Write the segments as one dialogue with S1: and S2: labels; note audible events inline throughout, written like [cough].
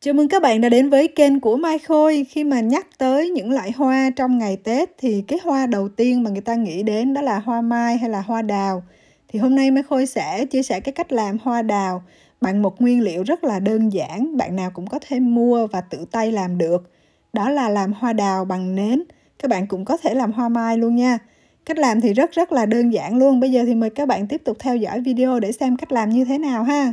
S1: Chào mừng các bạn đã đến với kênh của Mai Khôi. Khi mà nhắc tới những loại hoa trong ngày Tết thì cái hoa đầu tiên mà người ta nghĩ đến đó là hoa mai hay là hoa đào. Thì hôm nay Mai Khôi sẽ chia sẻ cái cách làm hoa đào bằng một nguyên liệu rất là đơn giản, bạn nào cũng có thể mua và tự tay làm được. Đó là làm hoa đào bằng nến. Các bạn cũng có thể làm hoa mai luôn nha. Cách làm thì rất rất là đơn giản luôn. Bây giờ thì mời các bạn tiếp tục theo dõi video để xem cách làm như thế nào ha.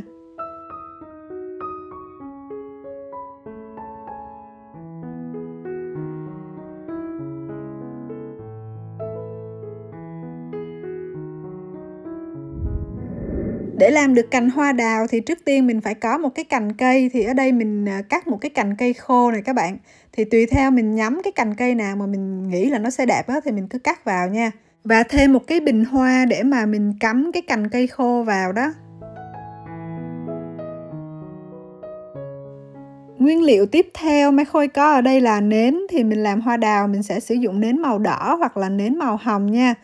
S1: để làm được cành hoa đào thì trước tiên mình phải có một cái cành cây thì ở đây mình à, cắt một cái cành cây khô này các bạn thì tùy theo mình nhắm cái cành cây nào mà mình nghĩ là nó sẽ đẹp đó thì mình cứ cắt vào nha và thêm một cái bình hoa để mà mình cắm cái cành cây khô vào đó Nguyên liệu tiếp theo Mai Khôi có ở đây là nến thì mình làm hoa đào mình sẽ sử dụng nến màu đỏ hoặc là nến màu hồng nha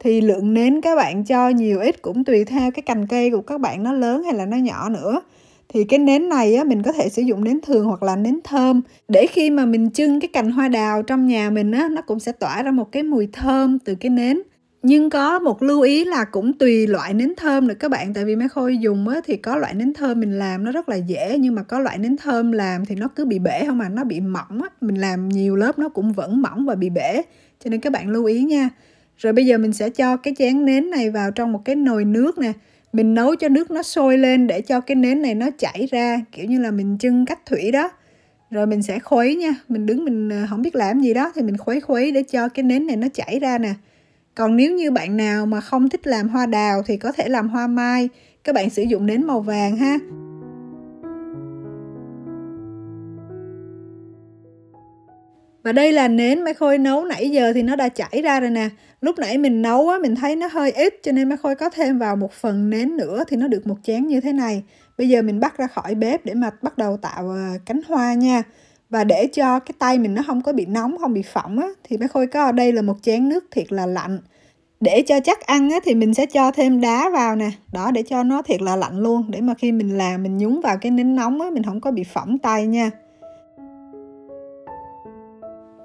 S1: thì lượng nến các bạn cho nhiều ít cũng tùy theo cái cành cây của các bạn nó lớn hay là nó nhỏ nữa thì cái nến này á, mình có thể sử dụng nến thường hoặc là nến thơm để khi mà mình trưng cái cành hoa đào trong nhà mình á, nó cũng sẽ tỏa ra một cái mùi thơm từ cái nến nhưng có một lưu ý là cũng tùy loại nến thơm nữa các bạn tại vì mấy khôi dùng á, thì có loại nến thơm mình làm nó rất là dễ nhưng mà có loại nến thơm làm thì nó cứ bị bể không mà nó bị mỏng á. mình làm nhiều lớp nó cũng vẫn mỏng và bị bể cho nên các bạn lưu ý nha rồi bây giờ mình sẽ cho cái chén nến này vào trong một cái nồi nước nè. Mình nấu cho nước nó sôi lên để cho cái nến này nó chảy ra, kiểu như là mình trưng cách thủy đó. Rồi mình sẽ khuấy nha, mình đứng mình không ờ, biết làm gì đó thì mình khuấy khuấy để cho cái nến này nó chảy ra nè. Còn nếu như bạn nào mà không thích làm hoa đào thì có thể làm hoa mai, các bạn sử dụng nến màu vàng ha. và đây là nến mai khôi nấu nãy giờ thì nó đã chảy ra rồi nè lúc nãy mình nấu á mình thấy nó hơi ít cho nên mai khôi có thêm vào một phần nến nữa thì nó được một chén như thế này bây giờ mình bắt ra khỏi bếp để mà bắt đầu tạo ờ, cánh hoa nha và để cho cái tay mình nó không có bị nóng không bị phỏng á thì mai khôi có ở đây là một chén nước thiệt là lạnh để cho chắc ăn á, thì mình sẽ cho thêm đá vào nè đó để cho nó thiệt là lạnh luôn để mà khi mình làm mình nhúng vào cái nến nóng á, mình không có bị phỏng tay nha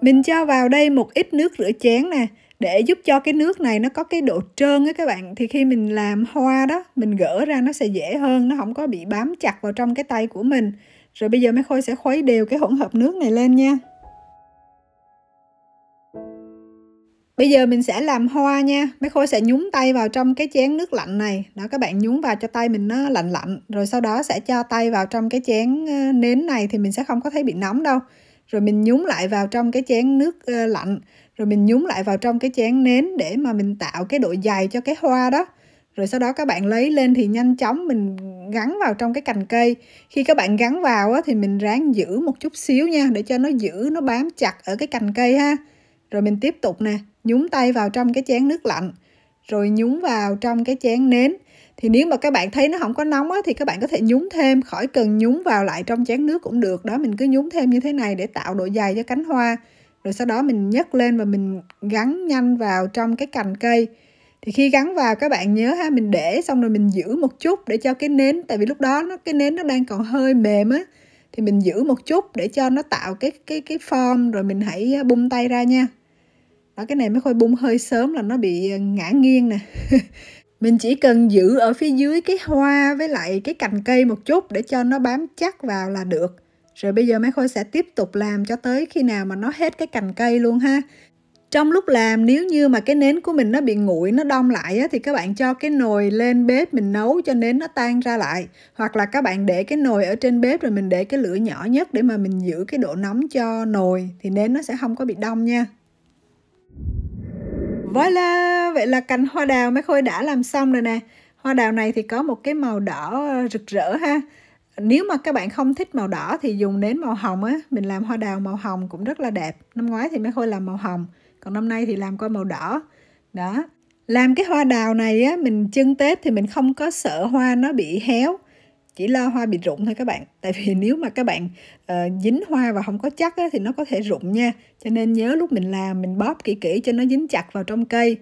S1: mình cho vào đây một ít nước rửa chén nè để giúp cho cái nước này nó có cái độ trơn á các bạn thì khi mình làm hoa đó mình gỡ ra nó sẽ dễ hơn nó không có bị bám chặt vào trong cái tay của mình rồi bây giờ mấy khôi sẽ khuấy đều cái hỗn hợp nước này lên nha Bây giờ mình sẽ làm hoa nha. Mấy khôi sẽ nhúng tay vào trong cái chén nước lạnh này. Đó các bạn nhúng vào cho tay mình nó lạnh lạnh. Rồi sau đó sẽ cho tay vào trong cái chén ờ, nến này thì mình sẽ không có thấy bị nóng đâu rồi mình nhúng lại vào trong cái chén nước ờ, lạnh rồi mình nhúng lại vào trong cái chén nến để mà mình tạo cái độ dày cho cái hoa đó rồi sau đó các bạn lấy lên thì nhanh chóng mình gắn vào trong cái cành cây khi các bạn gắn vào á, thì mình ráng giữ một chút xíu nha để cho nó giữ nó bám chặt ở cái cành cây ha rồi mình tiếp tục nè nhúng tay vào trong cái chén nước lạnh rồi nhúng vào trong cái chén nến thì nếu mà các bạn thấy nó không có nóng á, thì các bạn có thể nhúng thêm khỏi cần nhúng vào lại trong chén nước cũng được đó mình cứ nhúng thêm như thế này để tạo độ dày cho cánh hoa rồi sau đó mình nhấc lên và mình gắn nhanh vào trong cái cành cây thì khi gắn vào các bạn nhớ ha mình để xong rồi mình giữ một chút để cho cái nến tại vì lúc đó nó cái nến nó đang còn hơi mềm á thì mình giữ một chút để cho nó tạo cái cái cái form rồi mình hãy à, bung tay ra nha đó cái này mới khôi bung hơi sớm là nó bị à, ngã nghiêng nè [laughs] mình chỉ cần giữ ở phía dưới cái hoa với lại cái cành cây một chút để cho nó bám chắc vào là được rồi bây giờ mấy khôi sẽ tiếp tục làm cho tới khi nào mà nó hết cái cành cây luôn ha trong lúc làm nếu như mà cái nến của mình nó bị nguội nó đông lại á, thì các bạn cho cái nồi lên bếp mình nấu cho nến nó tan ra lại hoặc là các bạn để cái nồi ở trên bếp rồi mình để cái lửa nhỏ nhất để mà mình giữ cái độ nóng cho nồi thì nến nó sẽ không có bị đông nha Voilà, vậy là cành hoa đào mấy Khôi đã làm xong rồi nè. Hoa đào này thì có một cái màu đỏ ờ, rực rỡ ha. Nếu mà các bạn không thích màu đỏ thì dùng đến màu hồng á. Mình làm hoa đào màu hồng cũng rất là đẹp. Năm ngoái thì mấy Khôi làm màu hồng. Còn năm nay thì làm qua màu đỏ. Đó. Làm cái hoa đào này á, mình chân Tết thì mình không có sợ hoa nó bị héo chỉ lo hoa bị rụng thôi các bạn tại vì [laughs] nếu mà các bạn uh, dính hoa và không có chắc á, thì nó có thể rụng nha cho nên nhớ lúc mình làm mình bóp kỹ kỹ cho nó dính chặt vào trong cây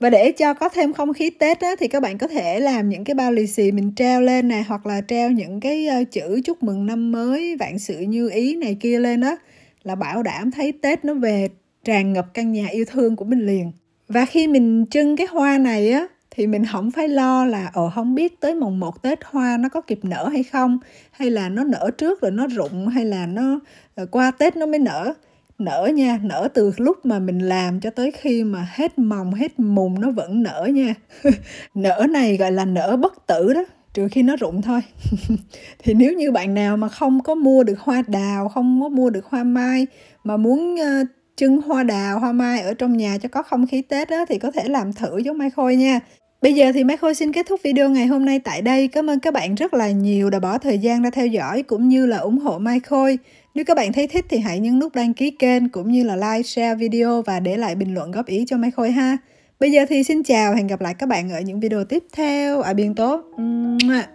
S1: và để cho có thêm không khí Tết á, thì các bạn có thể làm những cái bao lì xì mình treo lên này hoặc là treo những cái ờ, chữ chúc mừng năm mới, vạn sự như ý này kia lên đó là bảo đảm thấy Tết nó về tràn ngập căn nhà yêu thương của mình liền. Và khi mình trưng cái hoa này á thì mình không phải lo là ờ không biết tới mùng 1 Tết hoa nó có kịp nở hay không hay là nó nở trước rồi nó rụng hay là nó ờ, qua Tết nó mới nở nở nha nở từ lúc mà mình làm cho tới khi mà hết mồng hết mùng nó vẫn nở nha [laughs] nở này gọi là nở bất tử đó trừ khi nó rụng thôi [laughs] thì nếu như bạn nào mà không có mua được hoa đào không có mua được hoa mai mà muốn ờ, trưng hoa đào hoa mai ở trong nhà cho có không khí tết đó, thì có thể làm thử giống mai khôi nha Bây giờ thì Mai Khôi xin kết thúc video ngày hôm nay tại đây. Cảm ơn các bạn rất là nhiều đã bỏ thời gian ra theo dõi cũng như là ủng hộ Mai Khôi. Nếu các bạn thấy thích thì hãy nhấn nút đăng ký kênh cũng như là like, share video và để lại bình luận góp ý cho Mai Khôi ha. Bây giờ thì xin chào, hẹn gặp lại các bạn ở những video tiếp theo. À biên tốt.